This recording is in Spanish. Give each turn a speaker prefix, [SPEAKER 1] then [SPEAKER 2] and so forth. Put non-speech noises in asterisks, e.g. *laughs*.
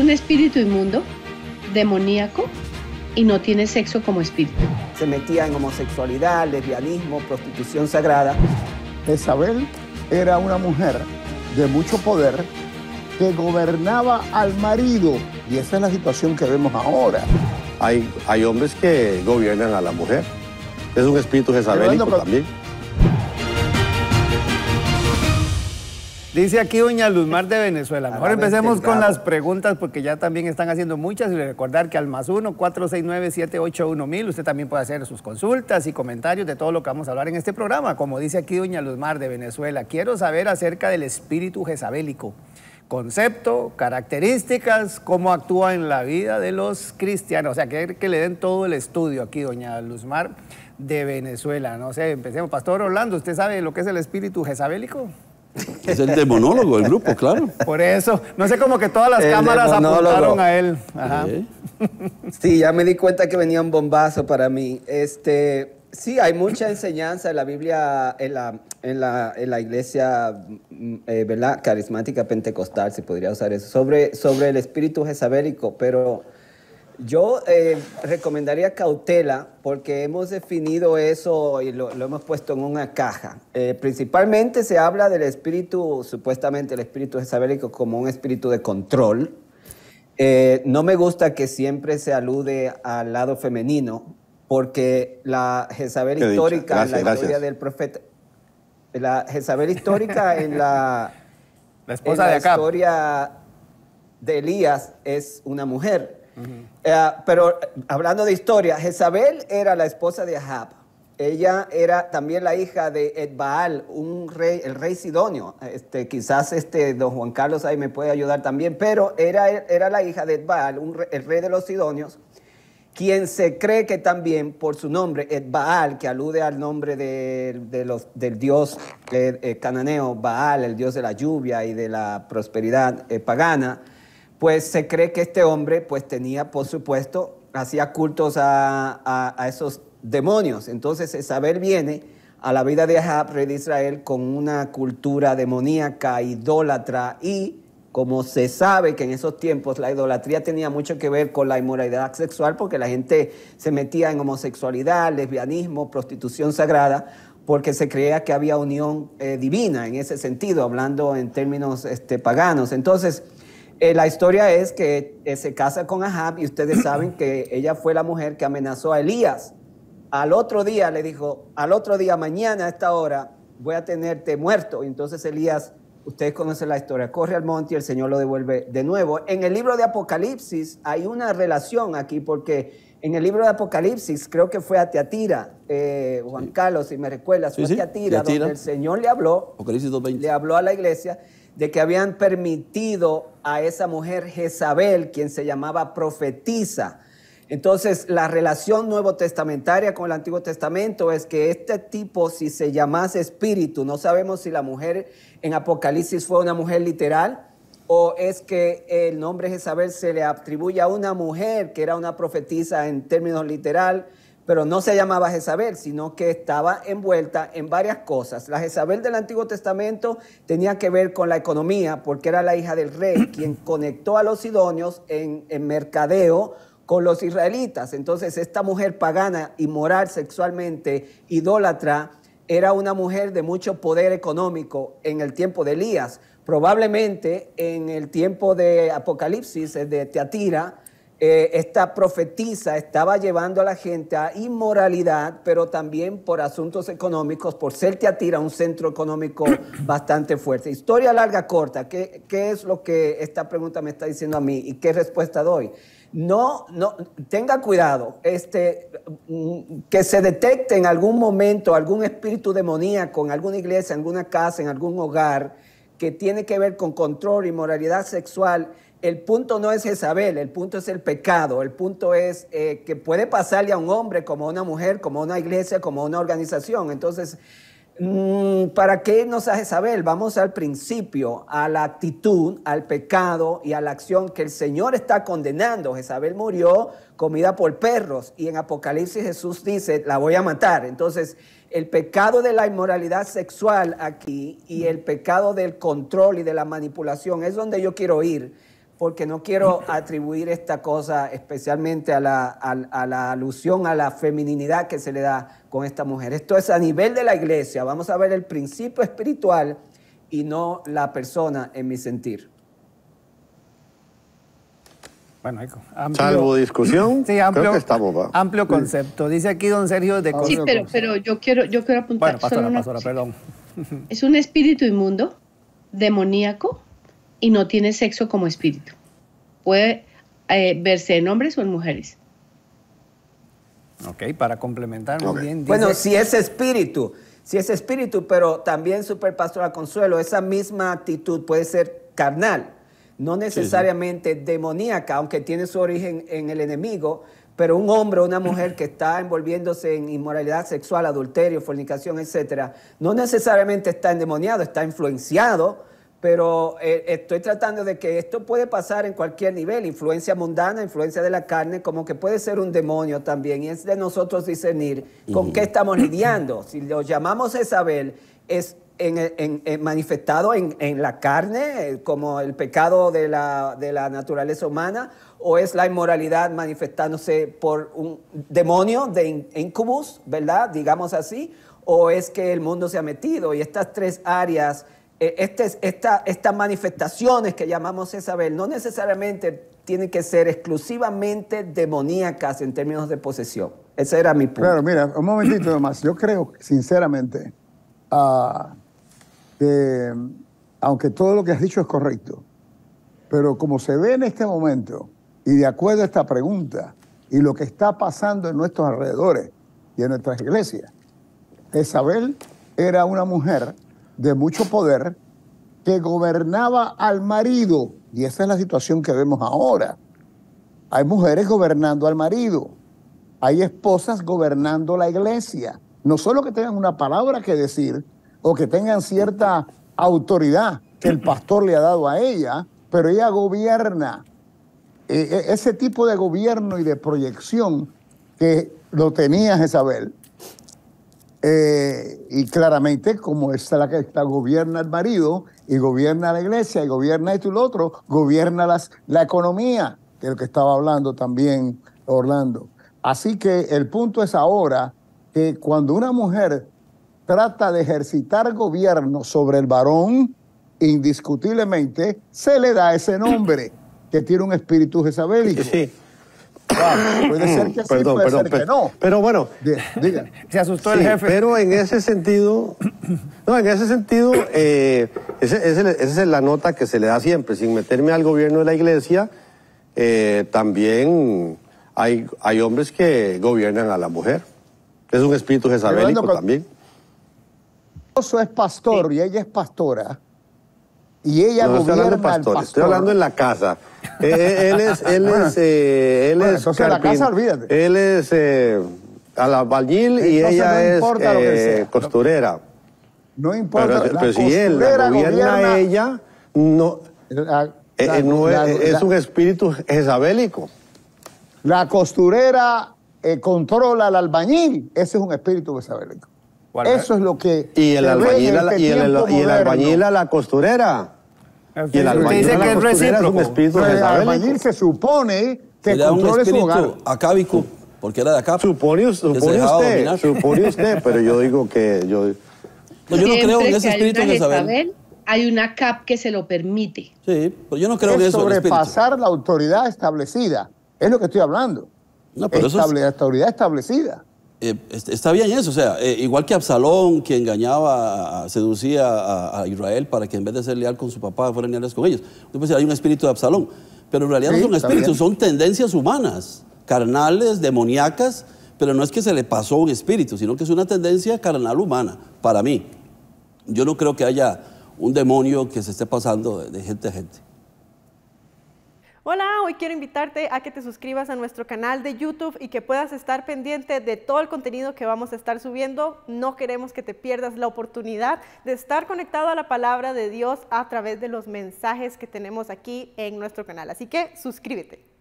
[SPEAKER 1] es un espíritu inmundo, demoníaco y no tiene sexo como espíritu. Se metía en homosexualidad, lesbianismo, prostitución sagrada. Jezabel era una mujer de mucho poder que gobernaba
[SPEAKER 2] al marido y esa es la situación que vemos ahora. Hay, hay hombres que gobiernan a la mujer. Es un espíritu jezabelico también. Dice aquí Doña Luzmar de Venezuela.
[SPEAKER 1] Mejor empecemos con las preguntas porque ya también están haciendo muchas. Y recordar que al más 1 469 uno, mil, usted también puede hacer sus consultas y comentarios de todo lo que vamos a hablar en este programa. Como dice aquí Doña Luzmar de Venezuela, quiero saber acerca del espíritu jezabélico. Concepto, características, cómo actúa en la vida de los cristianos. O sea, que, que le den todo el estudio aquí, doña Luzmar, de Venezuela. No sé, empecemos. Pastor Orlando, ¿usted sabe lo que es el espíritu jezabélico? Es el demonólogo del grupo, claro. Por eso, no sé cómo que todas las cámaras apuntaron a él. Sí, ya me di cuenta que venía un bombazo para mí. Este, sí, hay mucha enseñanza en la Biblia, en la, en la, la iglesia mm, eh, carismática pentecostal, se podría usar eso, sobre, sobre el espíritu jesabélico, pero yo eh, recomendaría cautela porque hemos definido eso y lo, hemos puesto en una caja. Eh, principalmente se habla del espíritu, supuestamente el espíritu isabélico como un espíritu de control. Eh, no me gusta que siempre se alude al lado femenino porque la Jezabel histórica en la historia del profeta... La Jezabel histórica en la, *laughs* historia de Elías es una mujer. Eh, pero eh, hablando de historia, Jezabel era la esposa de Ahab. Ella era también la hija de Edbaal, un rey, el rey Sidonio. Este, quizás este don Juan Carlos ahí me puede ayudar también, pero era, era la hija de Edbaal, el rey de los Sidonios, quien se cree que también por su nombre, Edbaal, que alude al nombre de, los, del dios eh, cananeo, Baal, el dios de la lluvia y de la prosperidad pagana, pues se cree que este hombre pues tenía, por supuesto, hacía cultos a, esos demonios. Entonces saber viene a la vida de Ahab, rey de Israel, con una cultura demoníaca, idólatra y como se sabe que en esos tiempos la idolatría tenía mucho que ver con la inmoralidad sexual, porque la gente se metía en homosexualidad, lesbianismo, prostitución sagrada, porque se creía que había unión eh, divina en ese sentido, hablando en términos este, paganos. Entonces, eh, la historia es que eh, se casa con Ahab y ustedes *clears throat* saben que ella fue la mujer que amenazó a Elías. Al otro día le dijo, al otro día, mañana a esta hora, voy a tenerte muerto. Y entonces Elías, ustedes conocen la historia, corre al monte y el Señor lo devuelve de nuevo. En el libro de Apocalipsis hay una relación aquí porque en el libro de Apocalipsis creo que fue a Teatira, eh, Juan Carlos, si me recuerdas, fue a Teatira, donde el Señor le habló, le habló a la iglesia de que habían permitido a esa mujer Jezabel, quien se llamaba profetisa. Entonces, la relación nuevo testamentaria con el Antiguo Testamento es que este tipo, si se llamase espíritu, no sabemos si la mujer en Apocalipsis fue una mujer literal o es que el nombre Jezabel se le atribuye a una mujer que era una profetisa en términos literal pero no se llamaba Jezabel, sino que estaba envuelta en varias cosas. La Jezabel del Antiguo Testamento tenía que ver con la economía, porque era la hija del rey, *coughs* quien conectó a los sidonios en, mercadeo con los israelitas. Entonces, esta mujer pagana, y moral sexualmente, idólatra, era una mujer de mucho poder económico en el tiempo de Elías. Probablemente en el tiempo de Apocalipsis, eh, de Teatira, eh, esta profetisa estaba llevando a la gente a inmoralidad, pero también por asuntos económicos, por ser Teatira un centro económico *coughs* bastante fuerte. Historia larga, corta, ¿Qué, ¿qué, es lo que esta pregunta me está diciendo a mí y qué respuesta doy? No, no, tenga cuidado, este, mm, que se detecte en algún momento algún espíritu demoníaco en alguna iglesia, en alguna casa, en algún hogar, que tiene que ver con control y moralidad sexual el punto no es Jezabel, el punto es el pecado, el punto es eh, que puede pasarle a un hombre como a una mujer, como a una iglesia, como a una organización. Entonces, mm, ¿Para qué nos a Jezabel? Vamos al principio, a la actitud, al pecado y a la acción que el Señor está condenando. Jezabel murió comida por perros y en Apocalipsis Jesús dice, la voy a matar. Entonces, el pecado de la inmoralidad sexual aquí y el pecado del control y de la manipulación es donde yo quiero ir porque no quiero atribuir esta cosa especialmente a la, alusión a la femininidad que se le da con esta mujer. Esto es a nivel de la iglesia. Vamos a ver el principio espiritual y no la persona en mi sentir. Bueno, amplio, Salvo discusión, amplio, *laughs* creo que amplio concepto. Dice aquí don Sergio de Sí, pero, yo, quiero, yo quiero apuntar. Bueno, perdón. *laughs* Es un espíritu inmundo, demoníaco, y no tiene sexo como espíritu. Puede eh, verse en hombres o en mujeres. Ok, para complementar bien. Bueno, si es espíritu, si es espíritu, pero también, Superpastora Consuelo, esa misma actitud puede ser carnal, no necesariamente demoníaca, aunque tiene su origen en el enemigo, pero un hombre o una mujer que está envolviéndose en inmoralidad sexual, adulterio, fornicación, etcétera, no necesariamente está endemoniado, está influenciado pero eh, estoy tratando de que esto puede pasar en cualquier nivel, influencia mundana, influencia de la carne, como que puede ser un demonio también, y es de nosotros discernir con qué estamos lidiando. Si lo llamamos Isabel, es manifestado en, la carne, eh, como el pecado de la, de la naturaleza humana, o es la inmoralidad manifestándose por un demonio de incubus, ¿verdad? Digamos así, o es que el mundo se ha metido, y estas tres áreas eh, este, esta, estas manifestaciones que llamamos Isabel no necesariamente tienen que ser exclusivamente demoníacas en términos de posesión. Ese era mi
[SPEAKER 2] punto. Claro, mira, un momentito *clears throat* más. Yo creo, sinceramente, ah, aunque todo lo que has dicho es correcto, pero como se ve en este momento, y de acuerdo a esta pregunta, y lo que está pasando en nuestros alrededores y en nuestras iglesias, Isabel era una mujer de mucho poder que gobernaba al marido. Y esa es la situación que vemos ahora. Hay mujeres gobernando al marido. Hay esposas gobernando la iglesia. No solo que tengan una palabra que decir o que tengan cierta autoridad que el pastor le ha dado a ella, pero ella gobierna. E, e, ese tipo de gobierno y de proyección que lo tenía Jezabel eh, y claramente, como está la que está, gobierna el marido y gobierna la iglesia y gobierna esto y lo otro, gobierna la economía, de lo que estaba hablando también Orlando. Así que el punto es ahora que cuando una mujer trata de ejercitar gobierno sobre el varón, indiscutiblemente se le da ese nombre que tiene un espíritu jezabélico. *laughs* Puede ser que ser pero, que no. Pero bueno, se asustó el jefe. Pero en ese sentido, no, en ese sentido, eh, esa es la nota que se le da siempre, sin meterme al gobierno de la iglesia, eh, también hay, hay hombres que gobiernan a la mujer. Es un espíritu jezabelico también. Su es pastor y ella es pastora y ella no, gobierna estoy hablando pastor, Estoy hablando en la casa. Eh, eh, él es, él es, eh, él es Él es y ella no es importa costurera. No, importa. Pero, si él gobierna, a ella, no, es, un espíritu jezabélico. La costurera controla al albañil. Ese es un espíritu jezabélico. Eso es lo que. y el albañil a la costurera. Y el albañil, dice que es recíproco. un Pero el albañil se supone que Era controle su hogar. Acábico, porque era de acá. Supone, supone usted, supone pero yo digo que yo... No, yo no creo en ese espíritu de Isabel.
[SPEAKER 1] Hay una CAP que se lo permite.
[SPEAKER 2] Sí, pero yo no creo es que eso sobrepasar la autoridad establecida. Es lo que estoy hablando. No, pero es... La autoridad establecida.
[SPEAKER 1] Eh, está bien eso, o sea, eh, igual que Absalón, que engañaba, seducía a, Israel para que en vez de ser leal con su papá fueran leales con ellos. hay un espíritu de Absalón, pero en realidad no son espíritus, son tendencias humanas, carnales, demoníacas, pero no es que se le pasó un espíritu, sino que es una tendencia carnal humana, para mí. Yo no creo que haya un demonio que se esté pasando de gente a gente. Hola, hoy quiero invitarte a que te suscribas a nuestro canal de YouTube y que puedas estar pendiente de todo el contenido que vamos a estar subiendo. No queremos que te pierdas la oportunidad de estar conectado a la palabra de Dios a través de los mensajes que tenemos aquí en nuestro canal. Así que suscríbete.